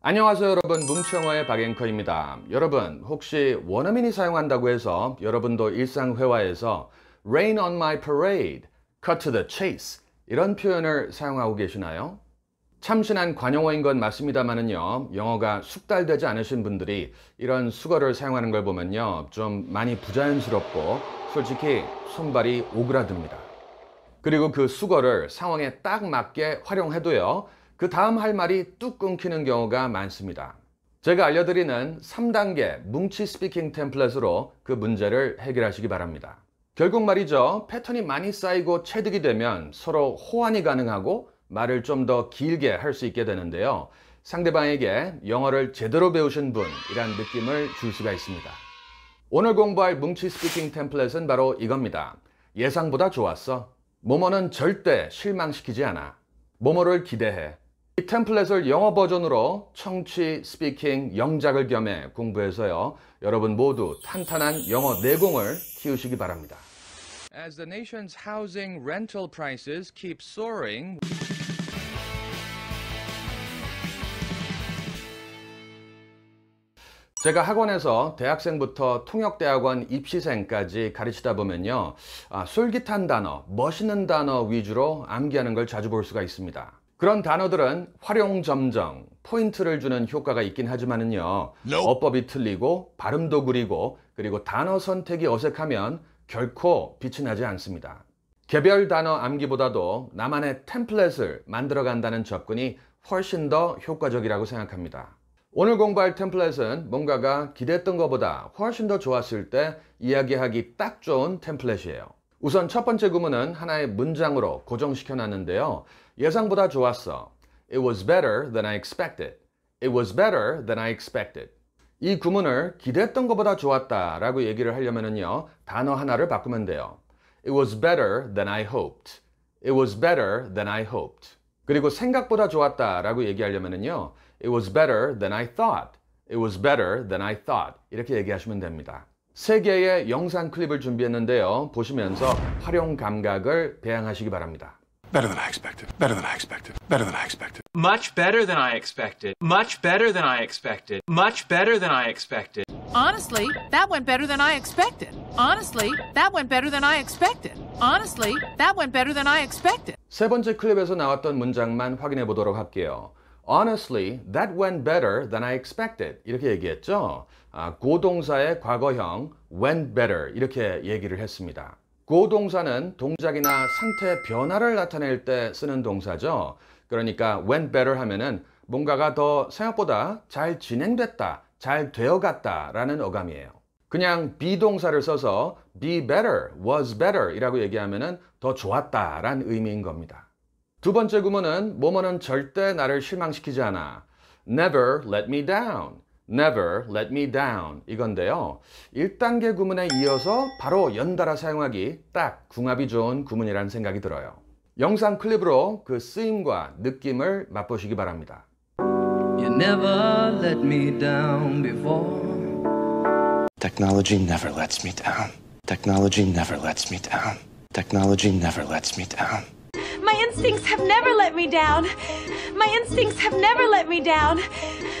안녕하세요 여러분 뭉청어의 박앵커입니다 여러분 혹시 원어민이 사용한다고 해서 여러분도 일상회화에서 rain on my parade, cut to the chase 이런 표현을 사용하고 계시나요? 참신한 관용어인 건 맞습니다만은요 영어가 숙달되지 않으신 분들이 이런 수거를 사용하는 걸 보면요 좀 많이 부자연스럽고 솔직히 손발이 오그라듭니다 그리고 그 수거를 상황에 딱 맞게 활용해도요 그 다음 할 말이 뚝 끊기는 경우가 많습니다. 제가 알려드리는 3단계 뭉치 스피킹 템플릿으로 그 문제를 해결하시기 바랍니다. 결국 말이죠. 패턴이 많이 쌓이고 체득이 되면 서로 호환이 가능하고 말을 좀 더 길게 할 수 있게 되는데요. 상대방에게 영어를 제대로 배우신 분이란 느낌을 줄 수가 있습니다. 오늘 공부할 뭉치 스피킹 템플릿은 바로 이겁니다. 예상보다 좋았어. 모모는 절대 실망시키지 않아. 모모를 기대해. 이 템플릿을 영어 버전으로 청취, 스피킹, 영작을 겸해 공부해서요. 여러분 모두 탄탄한 영어 내공을 키우시기 바랍니다. As the nation's housing rental prices keep soaring 제가 학원에서 대학생부터 통역대학원 입시생까지 가르치다 보면요 아, 솔깃한 단어, 멋있는 단어 위주로 암기하는 걸 자주 볼 수가 있습니다 그런 단어들은 활용 점정, 포인트를 주는 효과가 있긴 하지만요 어법이 틀리고 발음도 구리고 그리고 단어 선택이 어색하면 결코 빛이 나지 않습니다. 개별 단어 암기보다도 나만의 템플릿을 만들어 간다는 접근이 훨씬 더 효과적이라고 생각합니다. 오늘 공부할 템플릿은 뭔가가 기대했던 것보다 훨씬 더 좋았을 때 이야기하기 딱 좋은 템플릿이에요. 우선 첫 번째 구문은 하나의 문장으로 고정시켜 놨는데요. 예상보다 좋았어. It was better than I expected. It was better than I expected. 이 구문을 기대했던 것보다 좋았다 라고 얘기를 하려면요. 단어 하나를 바꾸면 돼요. It was better than I hoped. It was better than I hoped. 그리고 생각보다 좋았다 라고 얘기하려면요. It was better than I thought. It was better than I thought. 이렇게 얘기하시면 됩니다. 3개의 영상 클립을 준비했는데요. 보시면서 활용 감각을 배양하시기 바랍니다. Better than I expected. Better than I expected. Better than I expected. Much better than I expected. Much better than I expected. Much better than I expected. Honestly, that went better than I expected. Honestly, that went better than I expected. Honestly, that went better than I expected. 세 번째 클립에서 나왔던 문장만 확인해 보도록 할게요. Honestly, that went better than I expected. 이렇게 얘기했죠. 아, 고동사의 과거형 went better 이렇게 얘기를 했습니다. 고동사는 동작이나 상태 변화를 나타낼 때 쓰는 동사죠. 그러니까 went better 하면은 뭔가가 더 생각보다 잘 진행됐다, 잘 되어갔다 라는 어감이에요. 그냥 비동사를 써서 be better, was better 이라고 얘기하면 은더 좋았다 라는 의미인 겁니다. 두 번째 구문은 뭐뭐는 절대 나를 실망시키지 않아. Never let me down. Never let me down 이건데요. 1단계 구문에 이어서 바로 연달아 사용하기 딱 궁합이 좋은 구문이라는 생각이 들어요. 영상 클립으로 그 쓰임과 느낌을 맛보시기 바랍니다. You never let me down before. Technology never lets me down. Technology never lets me down. Technology never lets me down. My instincts have never let me down. My instincts have never let me down.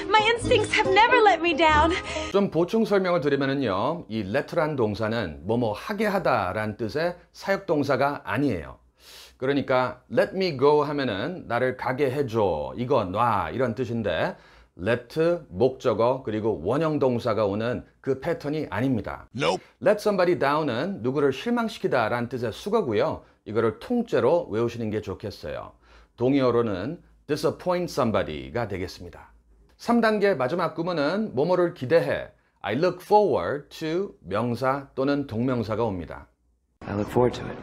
My instincts have never let me down. 좀 보충 설명을 드리면요. 이 let라는 동사는 뭐뭐 하게 하다라는 뜻의 사역 동사가 아니에요. 그러니까 let me go 하면은 나를 가게 해줘, 이거 놔 이런 뜻인데 let 목적어 그리고 원형 동사가 오는 그 패턴이 아닙니다. Nope. Let somebody down은 누구를 실망시키다 라는 뜻의 수거고요. 이거를 통째로 외우시는 게 좋겠어요. 동의어로는 disappoint somebody가 되겠습니다. 3단계 마지막 구문은 뭐뭐를 기대해 I look forward to 명사 또는 동명사가 옵니다. I look forward to it.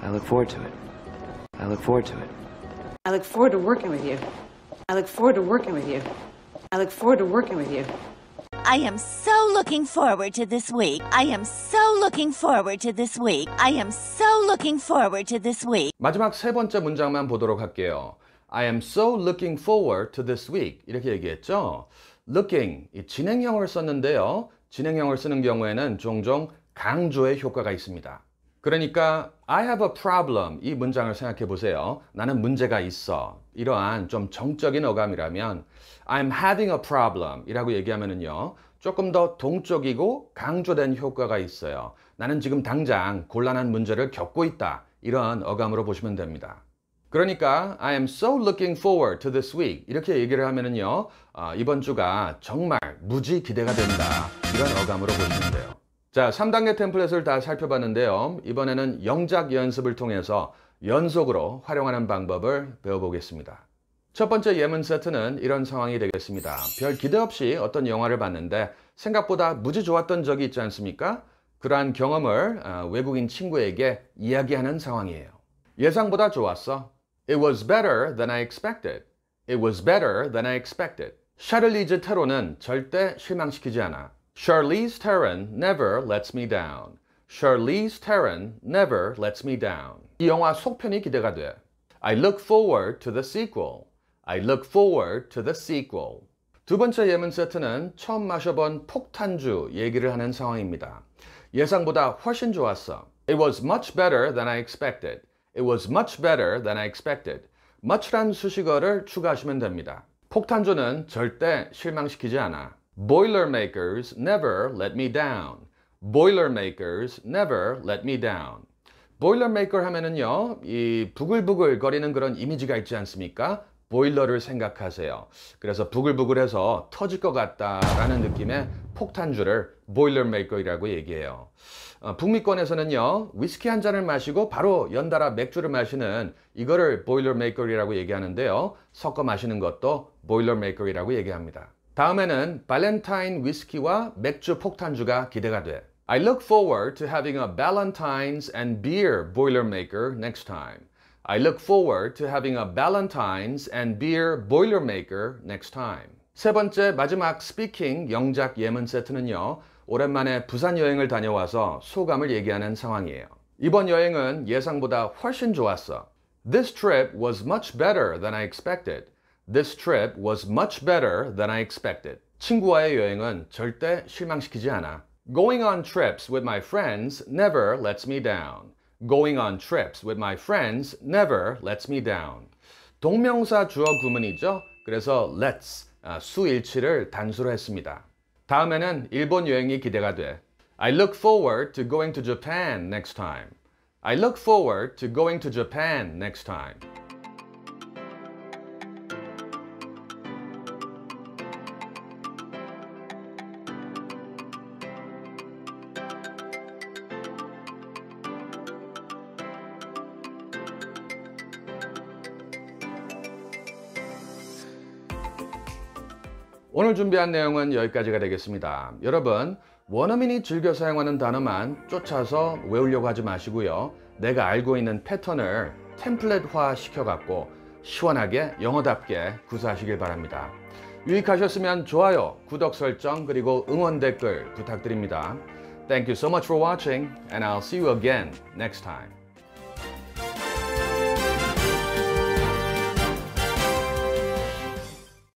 I look forward to it. I look forward to it. I look forward to working with you. I look forward to working with you. I look forward to working with you. I am so looking forward to this week. I am so looking forward to this week. I am so looking forward to this week. 마지막 세 번째 문장만 보도록 할게요. I am so looking forward to this week. 이렇게 얘기했죠. looking, 진행형을 썼는데요. 진행형을 쓰는 경우에는 종종 강조의 효과가 있습니다. 그러니까 I have a problem 이 문장을 생각해 보세요. 나는 문제가 있어. 이러한 좀 정적인 어감이라면 I'm having a problem 이라고 얘기하면은요. 조금 더 동적이고 강조된 효과가 있어요. 나는 지금 당장 곤란한 문제를 겪고 있다. 이런 어감으로 보시면 됩니다. 그러니까 I am so looking forward to this week 이렇게 얘기를 하면은요 어, 이번 주가 정말 무지 기대가 된다 이런 어감으로 보시면 돼요 자, 3단계 템플릿을 다 살펴봤는데요. 이번에는 영작 연습을 통해서 연속으로 활용하는 방법을 배워보겠습니다. 첫 번째 예문 세트는 이런 상황이 되겠습니다. 별 기대 없이 어떤 영화를 봤는데 생각보다 무지 좋았던 적이 있지 않습니까? 그러한 경험을 아, 외국인 친구에게 이야기하는 상황이에요. 예상보다 좋았어. It was better than I expected. It was better than I expected. 샤를리즈 테로는 절대 실망시키지 않아. Charlize Theron never lets me down. Charlize Theron never lets me down. 이 영화 속편이 기대가 돼. I look forward to the sequel. I look forward to the sequel. 두 번째 예문 세트는 처음 마셔본 폭탄주 얘기를 하는 상황입니다. 예상보다 훨씬 좋았어. It was much better than I expected. It was much better than I expected. much란 수식어를 추가하시면 됩니다. 폭탄주는 절대 실망시키지 않아. Boilermakers never let me down. Boilermakers never let me down. Boilermaker 하면은요, 이 부글부글 거리는 그런 이미지가 있지 않습니까? 보일러를 생각하세요. 그래서 부글부글해서 터질 것 같다라는 느낌의 폭탄주를 보일러메이커라고 얘기해요. 어, 북미권에서는요, 위스키 한 잔을 마시고 바로 연달아 맥주를 마시는 이거를 보일러메이커라고 얘기하는데요. 섞어 마시는 것도 보일러메이커라고 얘기합니다. 다음에는 발렌타인 위스키와 맥주 폭탄주가 기대가 돼. I look forward to having a Valentine's and beer boilermaker next time. I look forward to having a Valentine's and beer boilermaker next time. 세 번째 마지막 스피킹 영작 예문 세트는요. 오랜만에 부산 여행을 다녀와서 소감을 얘기하는 상황이에요. 이번 여행은 예상보다 훨씬 좋았어. This trip was much better than I expected. This trip was much better than I expected. 친구와의 여행은 절대 실망시키지 않아. Going on trips with my friends never lets me down. Going on trips with my friends never lets me down. 동명사 주어 구문이죠. 그래서 let's 수일치를 단수로 했습니다. 다음에는 일본 여행이 기대가 돼. I look forward to going to Japan next time. I look forward to going to Japan next time. 오늘 준비한 내용은 여기까지가 되겠습니다. 여러분 원어민이 즐겨 사용하는 단어만 쫓아서 외우려고 하지 마시고요. 내가 알고 있는 패턴을 템플릿화 시켜갖고 시원하게 영어답게 구사하시길 바랍니다. 유익하셨으면 좋아요, 구독 설정, 그리고 응원 댓글 부탁드립니다. Thank you so much for watching and I'll see you again next time.